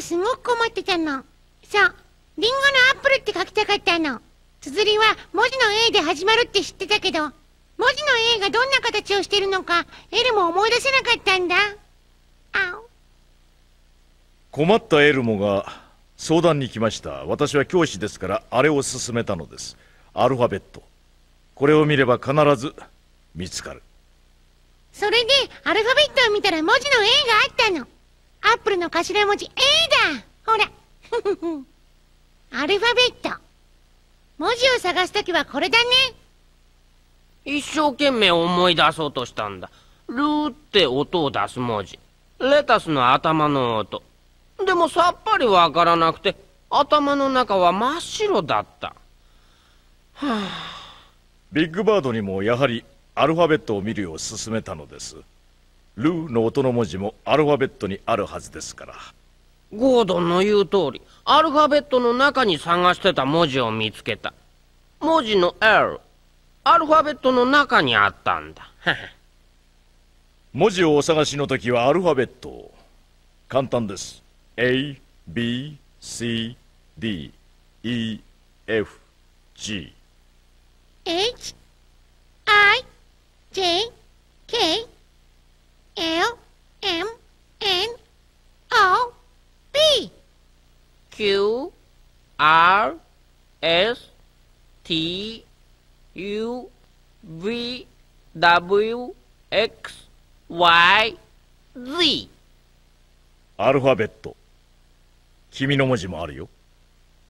すごく困ってたの。そう。リンゴのアップルって書きたかったの。綴りは文字の A で始まるって知ってたけど、文字の A がどんな形をしてるのか、エルも思い出せなかったんだ。あ困ったエルモが相談に来ました。私は教師ですから、あれを勧めたのです。アルファベット。これを見れば必ず見つかる。それで、アルファベットを見たら文字の A があったの。ップルの頭文字 A だほら。アルファベット。文字を探すときはこれだね。一生懸命思い出そうとしたんだ。ルーって音を出す文字。レタスの頭の音。でもさっぱりわからなくて、頭の中は真っ白だった。はあ、ビッグバードにもやはりアルファベットを見るよう勧めたのです。ルーの音の文字もアルファベットにあるはずですからゴードンの言う通りアルファベットの中に探してた文字を見つけた文字の L アルファベットの中にあったんだ 文字をお探しの時はアルファベットを簡単です A B C D E F G H I J R S T U V W X Y Z アルファベット君の文字もあるよ